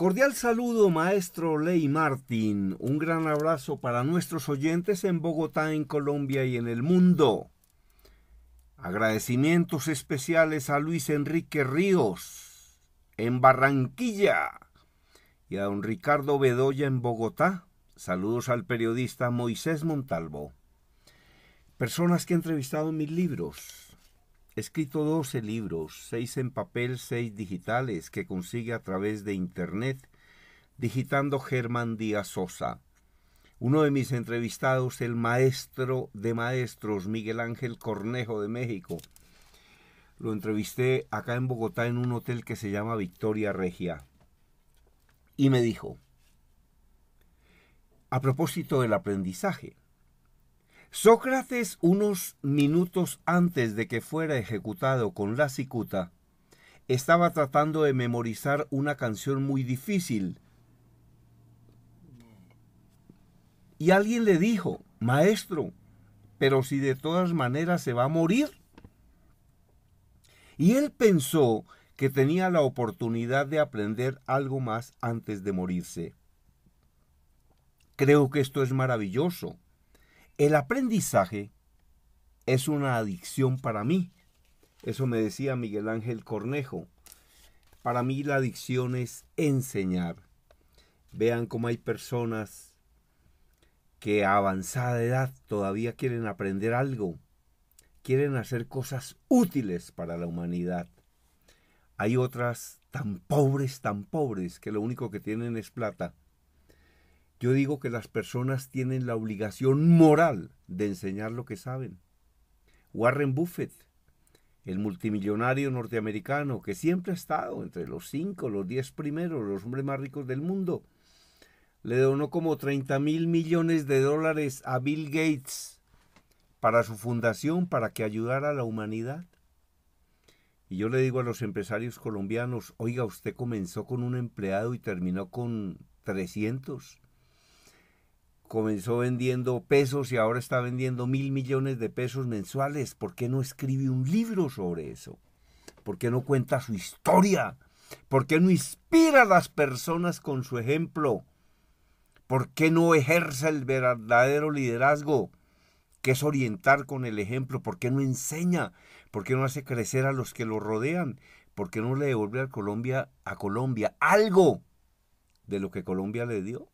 Cordial saludo, maestro Ley Martín. Un gran abrazo para nuestros oyentes en Bogotá, en Colombia y en el mundo. Agradecimientos especiales a Luis Enrique Ríos, en Barranquilla, y a don Ricardo Bedoya, en Bogotá. Saludos al periodista Moisés Montalvo. Personas que he entrevistado en mis libros escrito 12 libros, 6 en papel, 6 digitales, que consigue a través de Internet, digitando Germán Díaz Sosa. Uno de mis entrevistados, el maestro de maestros, Miguel Ángel Cornejo de México. Lo entrevisté acá en Bogotá en un hotel que se llama Victoria Regia. Y me dijo, a propósito del aprendizaje, Sócrates, unos minutos antes de que fuera ejecutado con la cicuta, estaba tratando de memorizar una canción muy difícil. Y alguien le dijo, maestro, pero si de todas maneras se va a morir. Y él pensó que tenía la oportunidad de aprender algo más antes de morirse. Creo que esto es maravilloso el aprendizaje es una adicción para mí. Eso me decía Miguel Ángel Cornejo. Para mí la adicción es enseñar. Vean cómo hay personas que a avanzada edad todavía quieren aprender algo. Quieren hacer cosas útiles para la humanidad. Hay otras tan pobres, tan pobres, que lo único que tienen es plata yo digo que las personas tienen la obligación moral de enseñar lo que saben. Warren Buffett, el multimillonario norteamericano que siempre ha estado entre los cinco, los diez primeros, los hombres más ricos del mundo, le donó como 30 mil millones de dólares a Bill Gates para su fundación, para que ayudara a la humanidad. Y yo le digo a los empresarios colombianos, oiga, usted comenzó con un empleado y terminó con 300 comenzó vendiendo pesos y ahora está vendiendo mil millones de pesos mensuales. ¿Por qué no escribe un libro sobre eso? ¿Por qué no cuenta su historia? ¿Por qué no inspira a las personas con su ejemplo? ¿Por qué no ejerce el verdadero liderazgo? que es orientar con el ejemplo, por qué no enseña, por qué no hace crecer a los que lo rodean, por qué no le devuelve a Colombia a Colombia algo de lo que Colombia le dio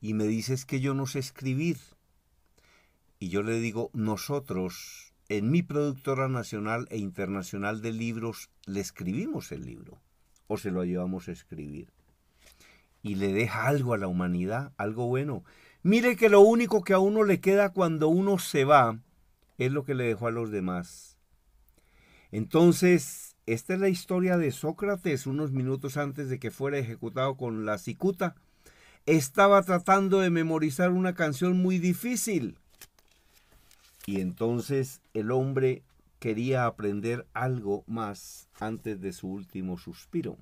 y me dices que yo no sé escribir. Y yo le digo, nosotros, en mi productora nacional e internacional de libros, le escribimos el libro o se lo llevamos a escribir. Y le deja algo a la humanidad, algo bueno. Mire que lo único que a uno le queda cuando uno se va es lo que le dejó a los demás. Entonces, esta es la historia de Sócrates unos minutos antes de que fuera ejecutado con la cicuta estaba tratando de memorizar una canción muy difícil. Y entonces el hombre quería aprender algo más antes de su último suspiro.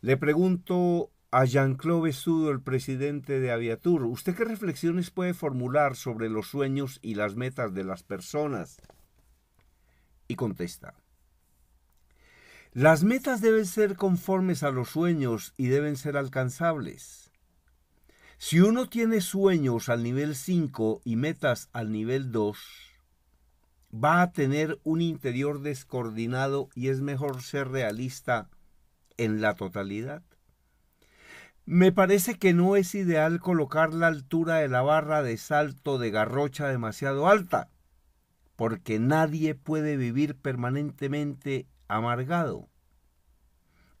Le pregunto a Jean-Claude Sudo, el presidente de Aviatur, ¿usted qué reflexiones puede formular sobre los sueños y las metas de las personas? Y contesta, las metas deben ser conformes a los sueños y deben ser alcanzables. Si uno tiene sueños al nivel 5 y metas al nivel 2, va a tener un interior descoordinado y es mejor ser realista en la totalidad. Me parece que no es ideal colocar la altura de la barra de salto de garrocha demasiado alta porque nadie puede vivir permanentemente amargado.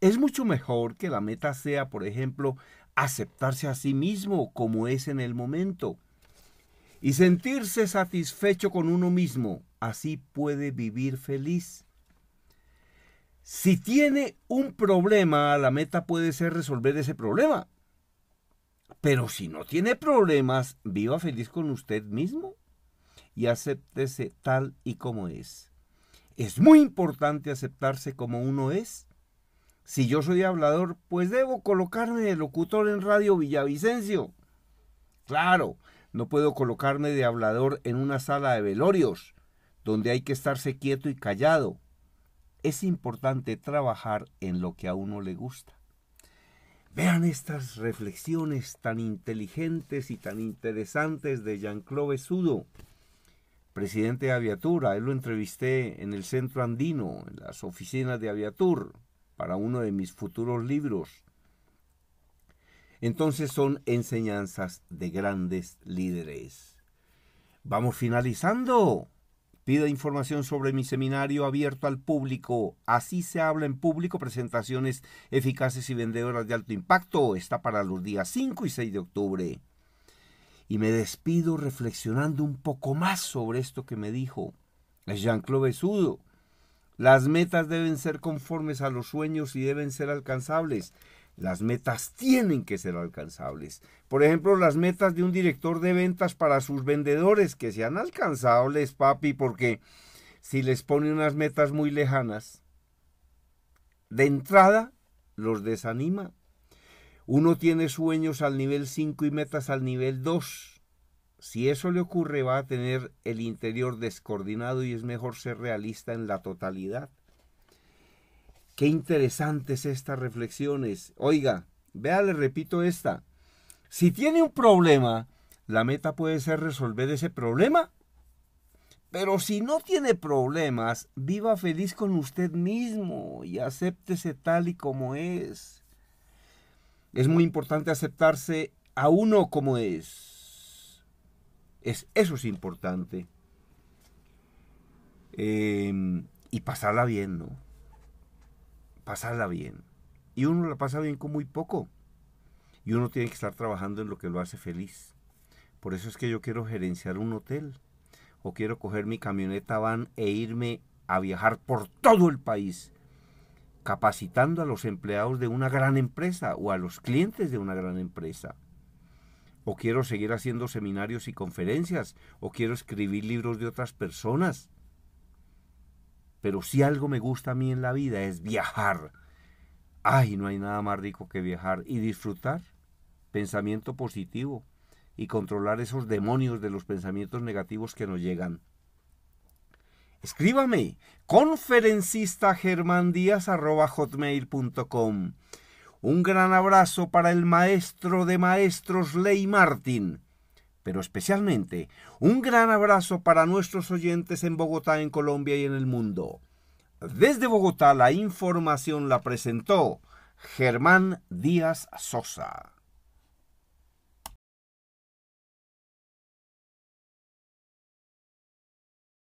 Es mucho mejor que la meta sea, por ejemplo, aceptarse a sí mismo como es en el momento y sentirse satisfecho con uno mismo. Así puede vivir feliz. Si tiene un problema, la meta puede ser resolver ese problema. Pero si no tiene problemas, viva feliz con usted mismo y acéptese tal y como es. Es muy importante aceptarse como uno es. Si yo soy hablador, pues debo colocarme de locutor en Radio Villavicencio. Claro, no puedo colocarme de hablador en una sala de velorios, donde hay que estarse quieto y callado. Es importante trabajar en lo que a uno le gusta. Vean estas reflexiones tan inteligentes y tan interesantes de Jean-Claude Sudo presidente de Aviatur. él lo entrevisté en el centro andino, en las oficinas de Aviatur, para uno de mis futuros libros. Entonces son enseñanzas de grandes líderes. Vamos finalizando. Pida información sobre mi seminario abierto al público. Así se habla en público, presentaciones eficaces y vendedoras de alto impacto. Está para los días 5 y 6 de octubre y me despido reflexionando un poco más sobre esto que me dijo Jean Clovesudo. Las metas deben ser conformes a los sueños y deben ser alcanzables. Las metas tienen que ser alcanzables. Por ejemplo, las metas de un director de ventas para sus vendedores que sean alcanzables, papi, porque si les pone unas metas muy lejanas, de entrada los desanima uno tiene sueños al nivel 5 y metas al nivel 2. Si eso le ocurre va a tener el interior descoordinado y es mejor ser realista en la totalidad. Qué interesantes estas reflexiones. Oiga, vea, le repito esta. Si tiene un problema, la meta puede ser resolver ese problema. Pero si no tiene problemas, viva feliz con usted mismo y acéptese tal y como es. Es muy importante aceptarse a uno como es. es eso es importante. Em, y pasarla bien, ¿no? Pasarla bien. Y uno la pasa bien con muy poco. Y uno tiene que estar trabajando en lo que lo hace feliz. Por eso es que yo quiero gerenciar un hotel. O quiero coger mi camioneta van e irme a viajar por todo el país capacitando a los empleados de una gran empresa o a los clientes de una gran empresa. O quiero seguir haciendo seminarios y conferencias, o quiero escribir libros de otras personas. Pero si algo me gusta a mí en la vida es viajar. Ay, no hay nada más rico que viajar y disfrutar. Pensamiento positivo y controlar esos demonios de los pensamientos negativos que nos llegan escríbame conferencista Un gran abrazo para el maestro de maestros Ley Martin, pero especialmente un gran abrazo para nuestros oyentes en Bogotá, en Colombia y en el mundo. Desde Bogotá la información la presentó Germán Díaz Sosa.